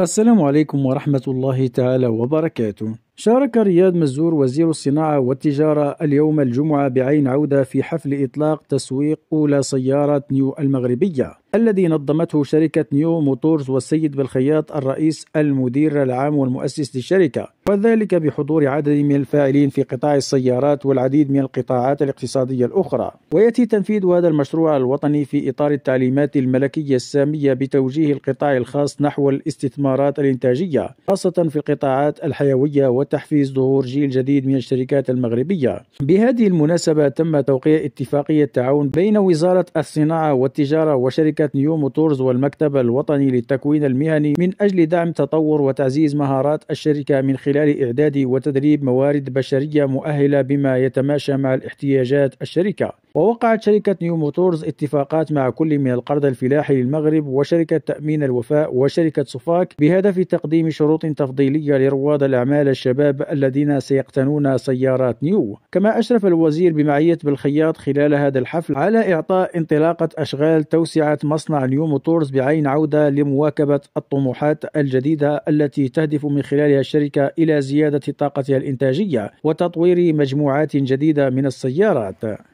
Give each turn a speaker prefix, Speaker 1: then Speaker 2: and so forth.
Speaker 1: السلام عليكم ورحمة الله تعالى وبركاته. شارك رياض مزور وزير الصناعة والتجارة اليوم الجمعة بعين عودة في حفل إطلاق تسويق أولى سيارة نيو المغربية الذي نظمته شركة نيو موتورز والسيد بالخياط الرئيس المدير العام والمؤسس للشركة وذلك بحضور عدد من الفاعلين في قطاع السيارات والعديد من القطاعات الاقتصادية الأخرى ويأتي تنفيذ هذا المشروع الوطني في إطار التعليمات الملكية السامية بتوجيه القطاع الخاص نحو الاستثمارات الإنتاجية خاصة في القطاعات الحيوية وتحفيز ظهور جيل جديد من الشركات المغربية بهذه المناسبة تم توقيع اتفاقية تعاون بين وزارة الصناعة والتجارة وشركة شركة نيو موتورز والمكتب الوطني للتكوين المهني من أجل دعم تطور وتعزيز مهارات الشركة من خلال إعداد وتدريب موارد بشرية مؤهلة بما يتماشى مع الاحتياجات الشركة ووقعت شركة نيو موتورز اتفاقات مع كل من القرض الفلاحي للمغرب وشركة تأمين الوفاء وشركة صفاك بهدف تقديم شروط تفضيلية لرواد الأعمال الشباب الذين سيقتنون سيارات نيو كما أشرف الوزير بمعية بالخياط خلال هذا الحفل على إعطاء انطلاقة أشغال توسعة مصنع نيو موتورز بعين عودة لمواكبة الطموحات الجديدة التي تهدف من خلالها الشركة إلى زيادة طاقتها الإنتاجية وتطوير مجموعات جديدة من السيارات